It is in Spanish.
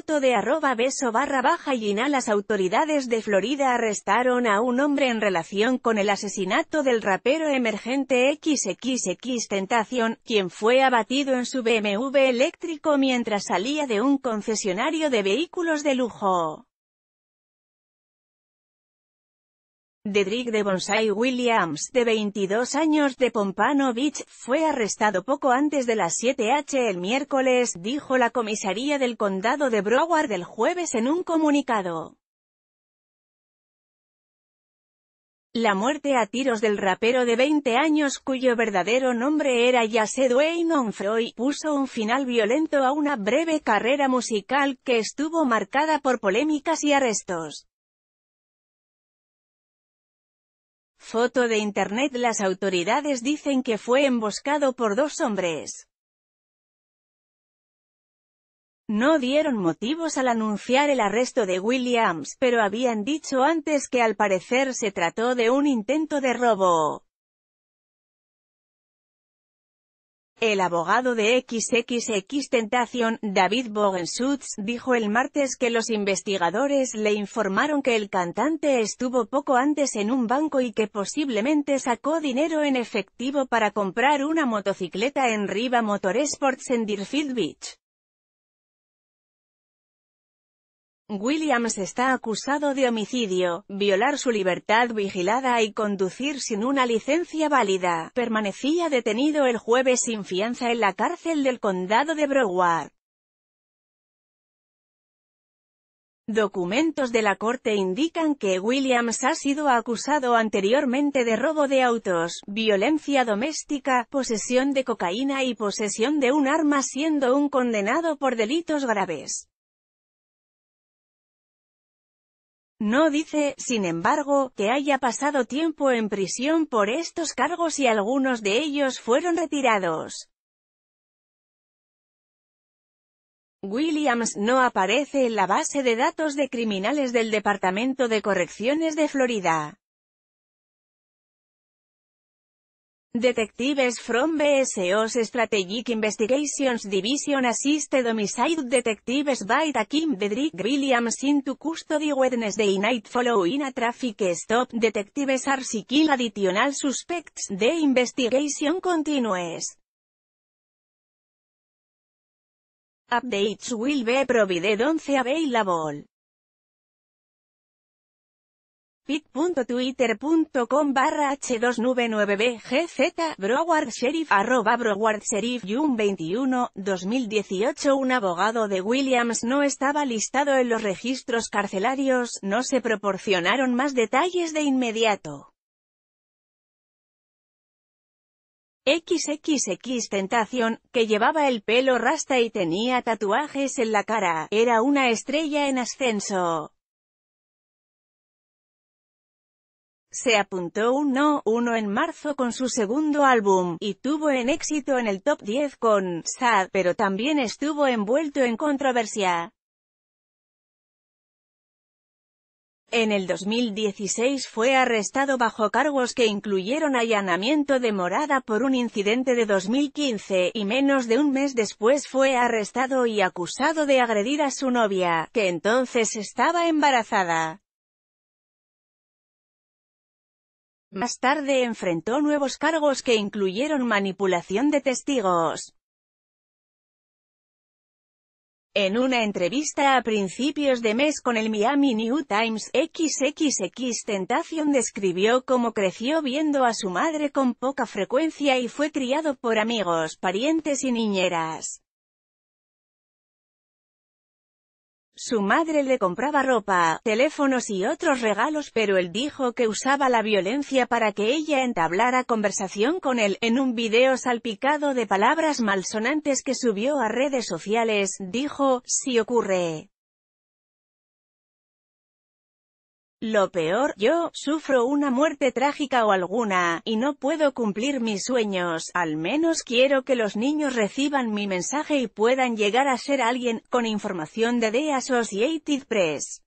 Foto de arroba beso barra baja y Las autoridades de Florida arrestaron a un hombre en relación con el asesinato del rapero emergente XXX Tentación, quien fue abatido en su BMW eléctrico mientras salía de un concesionario de vehículos de lujo. Dedrick de Bonsai Williams, de 22 años de Pompano Beach, fue arrestado poco antes de las 7h el miércoles, dijo la comisaría del condado de Broward el jueves en un comunicado. La muerte a tiros del rapero de 20 años cuyo verdadero nombre era Yassé Dwayne Onfroy puso un final violento a una breve carrera musical que estuvo marcada por polémicas y arrestos. Foto de internet Las autoridades dicen que fue emboscado por dos hombres. No dieron motivos al anunciar el arresto de Williams, pero habían dicho antes que al parecer se trató de un intento de robo. El abogado de XXX Tentación, David Bogenschutz, dijo el martes que los investigadores le informaron que el cantante estuvo poco antes en un banco y que posiblemente sacó dinero en efectivo para comprar una motocicleta en Riva Motorsports en Deerfield Beach. Williams está acusado de homicidio, violar su libertad vigilada y conducir sin una licencia válida. Permanecía detenido el jueves sin fianza en la cárcel del condado de Broward. Documentos de la corte indican que Williams ha sido acusado anteriormente de robo de autos, violencia doméstica, posesión de cocaína y posesión de un arma siendo un condenado por delitos graves. No dice, sin embargo, que haya pasado tiempo en prisión por estos cargos y algunos de ellos fueron retirados. Williams no aparece en la base de datos de criminales del Departamento de Correcciones de Florida. Detectives from BSO's Strategic Investigations Division assisted homicide detectives by Kim Bedrick Williams into custody Wednesday night following a traffic stop. Detectives are seeking additional suspects. The investigation continues. Updates will be provided once available pit.twitter.com barra h299bgz Broward Sheriff arroba Broward Sheriff 21, 2018 Un abogado de Williams no estaba listado en los registros carcelarios, no se proporcionaron más detalles de inmediato. XXX Tentación, que llevaba el pelo rasta y tenía tatuajes en la cara, era una estrella en ascenso. Se apuntó un No. 1 en marzo con su segundo álbum, y tuvo en éxito en el top 10 con Sad, pero también estuvo envuelto en controversia. En el 2016 fue arrestado bajo cargos que incluyeron allanamiento de morada por un incidente de 2015, y menos de un mes después fue arrestado y acusado de agredir a su novia, que entonces estaba embarazada. Más tarde enfrentó nuevos cargos que incluyeron manipulación de testigos. En una entrevista a principios de mes con el Miami New Times, XXX Tentación describió cómo creció viendo a su madre con poca frecuencia y fue criado por amigos, parientes y niñeras. Su madre le compraba ropa, teléfonos y otros regalos pero él dijo que usaba la violencia para que ella entablara conversación con él. En un video salpicado de palabras malsonantes que subió a redes sociales, dijo, si ocurre Lo peor, yo, sufro una muerte trágica o alguna, y no puedo cumplir mis sueños, al menos quiero que los niños reciban mi mensaje y puedan llegar a ser alguien, con información de The Associated Press.